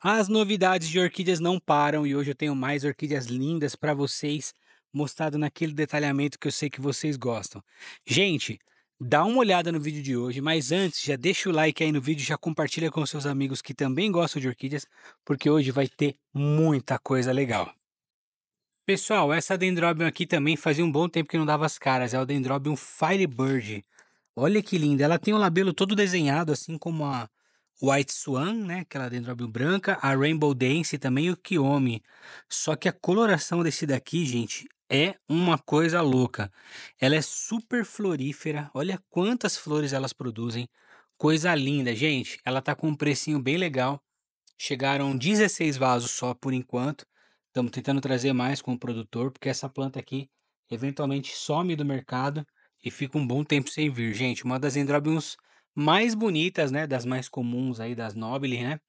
As novidades de orquídeas não param e hoje eu tenho mais orquídeas lindas para vocês, mostrado naquele detalhamento que eu sei que vocês gostam. Gente, dá uma olhada no vídeo de hoje, mas antes já deixa o like aí no vídeo, já compartilha com seus amigos que também gostam de orquídeas, porque hoje vai ter muita coisa legal. Pessoal, essa Dendrobium aqui também fazia um bom tempo que não dava as caras, é o Dendrobium Firebird. Olha que linda, ela tem o labelo todo desenhado, assim como a White Swan, né, aquela dendrobium branca, a Rainbow Dance e também o Kiomi. Só que a coloração desse daqui, gente, é uma coisa louca. Ela é super florífera, olha quantas flores elas produzem. Coisa linda, gente. Ela tá com um precinho bem legal. Chegaram 16 vasos só por enquanto. Estamos tentando trazer mais com o produtor, porque essa planta aqui eventualmente some do mercado e fica um bom tempo sem vir, gente. Uma das dendrobiums mais bonitas, né? Das mais comuns aí, das nobles, né?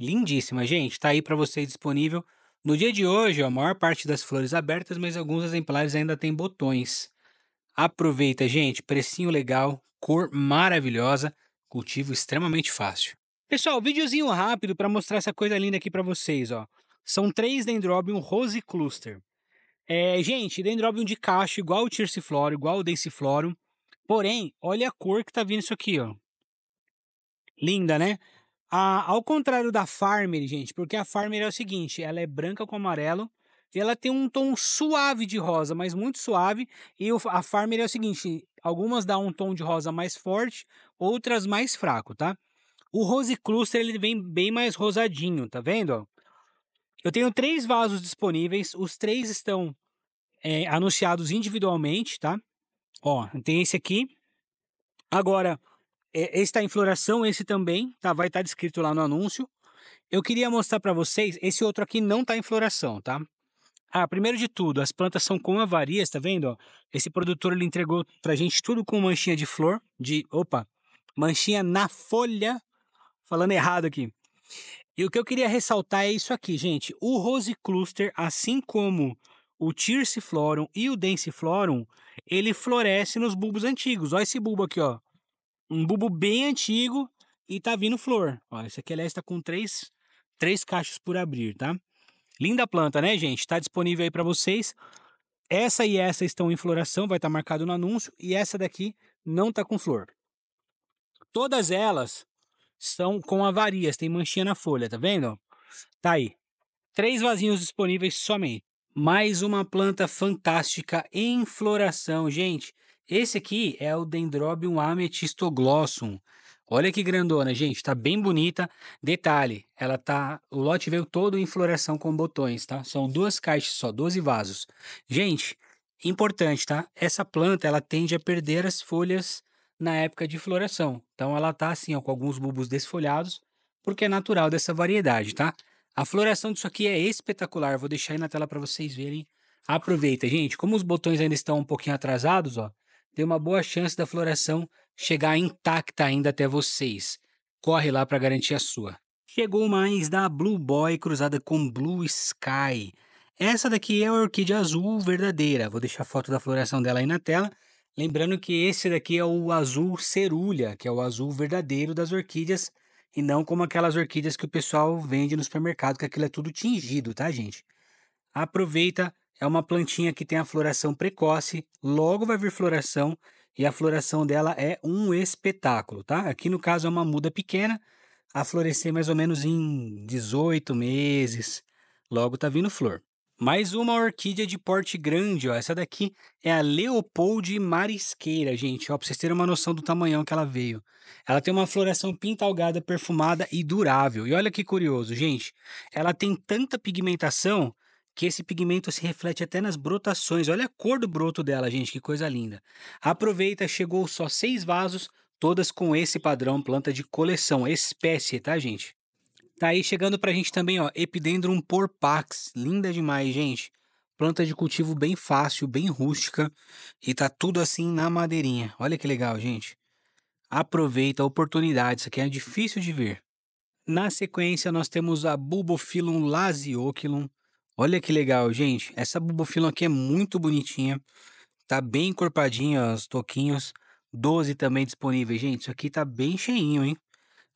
Lindíssima, gente. Tá aí para você disponível. No dia de hoje, ó, a maior parte das flores abertas, mas alguns exemplares ainda tem botões. Aproveita, gente. Precinho legal, cor maravilhosa, cultivo extremamente fácil. Pessoal, videozinho rápido para mostrar essa coisa linda aqui para vocês, ó. São três Dendrobium Rose Cluster. É, gente, Dendrobium de cacho igual o Tirciflorum, igual o Densiflorum. Porém, olha a cor que tá vindo isso aqui, ó. Linda, né? Ah, ao contrário da Farmer, gente, porque a Farmer é o seguinte, ela é branca com amarelo e ela tem um tom suave de rosa, mas muito suave. E a Farmer é o seguinte, algumas dá um tom de rosa mais forte, outras mais fraco, tá? O Rose Cluster ele vem bem mais rosadinho, tá vendo? Eu tenho três vasos disponíveis, os três estão é, anunciados individualmente, tá? Ó, tem esse aqui. Agora, é, esse está em floração, esse também, tá? Vai estar tá descrito lá no anúncio. Eu queria mostrar para vocês, esse outro aqui não está em floração, tá? Ah, primeiro de tudo, as plantas são com avarias, tá vendo? Ó? Esse produtor ele entregou pra gente tudo com manchinha de flor, de, opa, manchinha na folha, falando errado aqui. E o que eu queria ressaltar é isso aqui, gente. O Rose Cluster, assim como o Tirciflorum e o Densiflorum, ele floresce nos bulbos antigos. Olha esse bulbo aqui, ó. Um bulbo bem antigo e tá vindo flor. Ó, esse aqui, aliás, tá com três, três cachos por abrir, tá? Linda planta, né, gente? Tá disponível aí para vocês. Essa e essa estão em floração, vai estar tá marcado no anúncio, e essa daqui não tá com flor. Todas elas são com avarias, tem manchinha na folha, tá vendo? Tá aí. Três vasinhos disponíveis somente mais uma planta fantástica em floração. Gente, esse aqui é o Dendrobium ametistoglossum. Olha que grandona, gente, Está bem bonita. Detalhe, ela tá, o lote veio todo em floração com botões, tá? São duas caixas só, 12 vasos. Gente, importante, tá? Essa planta, ela tende a perder as folhas na época de floração. Então ela tá assim, ó, com alguns bulbos desfolhados, porque é natural dessa variedade, tá? A floração disso aqui é espetacular. Vou deixar aí na tela para vocês verem. Aproveita, gente. Como os botões ainda estão um pouquinho atrasados, ó, tem uma boa chance da floração chegar intacta ainda até vocês. Corre lá para garantir a sua. Chegou mais da Blue Boy cruzada com Blue Sky. Essa daqui é a orquídea azul verdadeira. Vou deixar a foto da floração dela aí na tela. Lembrando que esse daqui é o azul cerulha, que é o azul verdadeiro das orquídeas e não como aquelas orquídeas que o pessoal vende no supermercado, que aquilo é tudo tingido, tá, gente? Aproveita, é uma plantinha que tem a floração precoce, logo vai vir floração e a floração dela é um espetáculo, tá? Aqui no caso é uma muda pequena, a florescer mais ou menos em 18 meses. Logo tá vindo flor. Mais uma orquídea de porte grande, ó. Essa daqui é a Leopold Marisqueira, gente. Ó, pra vocês terem uma noção do tamanhão que ela veio. Ela tem uma floração pintalgada, perfumada e durável. E olha que curioso, gente. Ela tem tanta pigmentação que esse pigmento se reflete até nas brotações. Olha a cor do broto dela, gente. Que coisa linda. Aproveita, chegou só seis vasos, todas com esse padrão planta de coleção, espécie, tá, gente? Tá aí chegando pra gente também, ó, Epidendrum porpax, linda demais, gente. Planta de cultivo bem fácil, bem rústica e tá tudo assim na madeirinha. Olha que legal, gente. Aproveita a oportunidade, isso aqui é difícil de ver. Na sequência, nós temos a Bulbophyllum lasiocylum. Olha que legal, gente. Essa Bulbophyllum aqui é muito bonitinha. Tá bem encorpadinha os toquinhos. 12 também disponíveis, gente. Isso aqui tá bem cheinho, hein?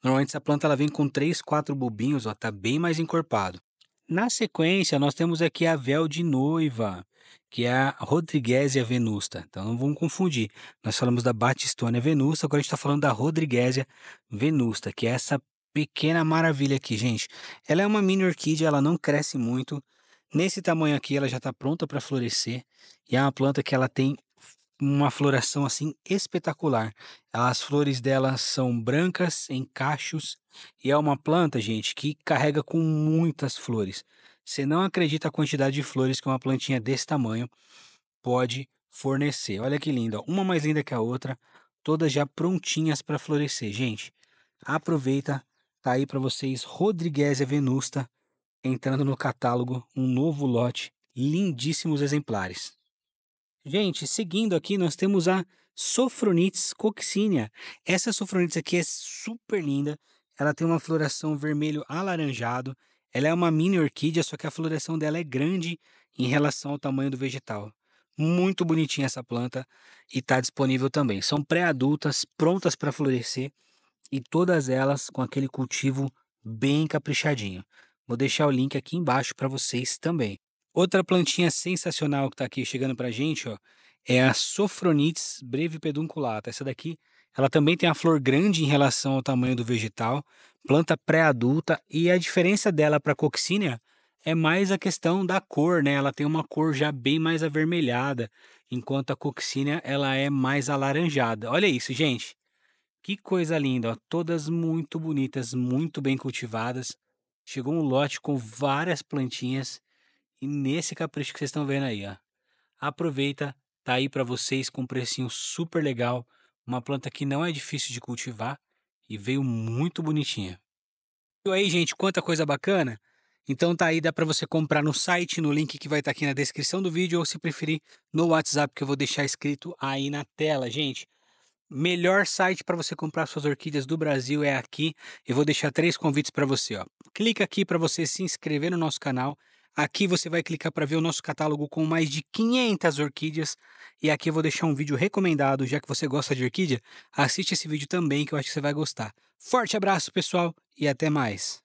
Normalmente essa planta ela vem com três, quatro bobinhos, ó, tá bem mais encorpado. Na sequência, nós temos aqui a véu de noiva, que é a Rodriguésia venusta. Então não vamos confundir. Nós falamos da Batistônia venusta, agora a gente está falando da Rodriguésia venusta, que é essa pequena maravilha aqui, gente. Ela é uma mini orquídea, ela não cresce muito. Nesse tamanho aqui, ela já está pronta para florescer e é uma planta que ela tem uma floração assim espetacular. As flores dela são brancas em cachos e é uma planta, gente, que carrega com muitas flores. Você não acredita a quantidade de flores que uma plantinha desse tamanho pode fornecer. Olha que linda, uma mais linda que a outra, todas já prontinhas para florescer. Gente, aproveita, tá aí para vocês Rodriguesia venusta entrando no catálogo, um novo lote, lindíssimos exemplares. Gente, seguindo aqui, nós temos a Sofronites coccinea. Essa Sofronites aqui é super linda. Ela tem uma floração vermelho alaranjado. Ela é uma mini orquídea, só que a floração dela é grande em relação ao tamanho do vegetal. Muito bonitinha essa planta e está disponível também. São pré-adultas, prontas para florescer e todas elas com aquele cultivo bem caprichadinho. Vou deixar o link aqui embaixo para vocês também. Outra plantinha sensacional que está aqui chegando para a gente, ó, é a Sofronites breve pedunculata. Essa daqui, ela também tem a flor grande em relação ao tamanho do vegetal, planta pré-adulta e a diferença dela para a coccínea é mais a questão da cor, né? Ela tem uma cor já bem mais avermelhada, enquanto a coccínea ela é mais alaranjada. Olha isso, gente. Que coisa linda, ó. todas muito bonitas, muito bem cultivadas. Chegou um lote com várias plantinhas e nesse capricho que vocês estão vendo aí, ó. Aproveita, tá aí para vocês com um precinho super legal, uma planta que não é difícil de cultivar e veio muito bonitinha. e aí, gente, quanta coisa bacana? Então tá aí, dá para você comprar no site, no link que vai estar tá aqui na descrição do vídeo ou se preferir no WhatsApp que eu vou deixar escrito aí na tela, gente. Melhor site para você comprar suas orquídeas do Brasil é aqui. Eu vou deixar três convites para você, ó. Clica aqui para você se inscrever no nosso canal Aqui você vai clicar para ver o nosso catálogo com mais de 500 orquídeas. E aqui eu vou deixar um vídeo recomendado, já que você gosta de orquídea. Assiste esse vídeo também, que eu acho que você vai gostar. Forte abraço, pessoal, e até mais!